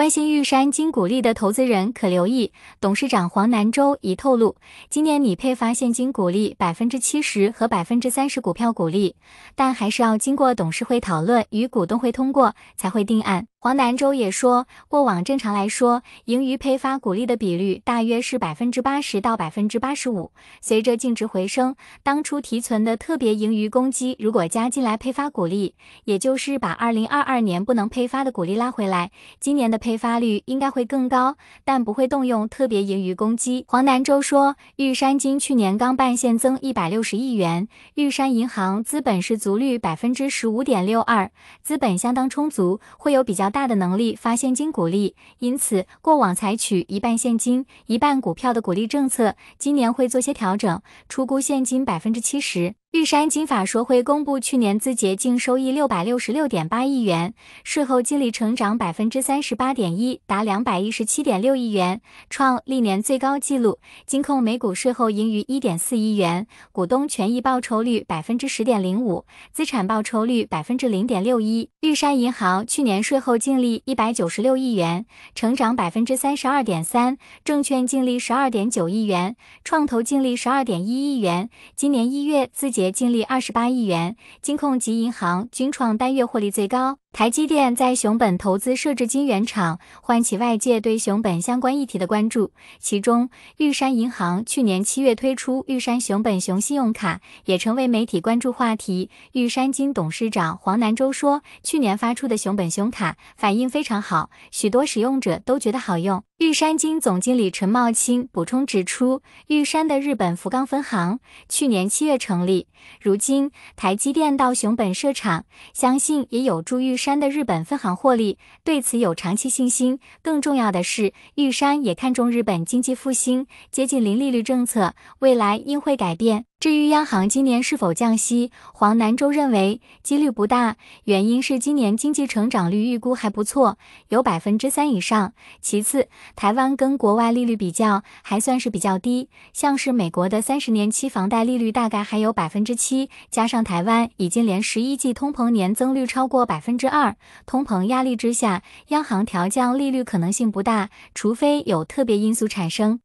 关心玉山金鼓利的投资人可留意，董事长黄南洲已透露，今年拟配发现金股利百分之七十和百分之三十股票股利，但还是要经过董事会讨论与股东会通过才会定案。黄南洲也说过往正常来说，盈余配发股利的比率大约是百分之八十到百分之八十五。随着净值回升，当初提存的特别盈余公积如果加进来配发股利，也就是把二零二二年不能配发的股利拉回来，今年的配。配发率应该会更高，但不会动用特别盈余公积。黄南洲说，玉山金去年刚办现增一百六十亿元，玉山银行资本十足率百分之十五点六二，资本相当充足，会有比较大的能力发现金股利。因此，过往采取一半现金、一半股票的股利政策，今年会做些调整，出估现金百分之七十。玉山金法说会公布去年字节净收益六百六十六点八亿元，税后净利成长百分之三十八点一，达两百一十七点六亿元，创历年最高纪录。金控每股税后盈余一点四亿元，股东权益报酬率百分之十点零五，资产报酬率百分之零点六一。玉山银行去年税后净利一百九十六亿元，成长百分之三十二点三，证券净利十二点九亿元，创投净利十二点一亿元。今年一月资净净利二十八亿元，金控及银行均创单月获利最高。台积电在熊本投资设置晶圆厂，唤起外界对熊本相关议题的关注。其中，玉山银行去年七月推出玉山熊本熊信用卡，也成为媒体关注话题。玉山金董事长黄南洲说，去年发出的熊本熊卡反应非常好，许多使用者都觉得好用。玉山金总经理陈茂清补充指出，玉山的日本福冈分行去年七月成立，如今台积电到熊本设厂，相信也有助玉。山的日本分行获利，对此有长期信心。更重要的是，玉山也看重日本经济复兴，接近零利率政策，未来应会改变。至于央行今年是否降息，黄南洲认为几率不大，原因是今年经济成长率预估还不错，有百分之三以上。其次，台湾跟国外利率比较还算是比较低，像是美国的三十年期房贷利率大概还有百分之七，加上台湾已经连十一季通膨年增率超过百分之二，通膨压力之下，央行调降利率可能性不大，除非有特别因素产生。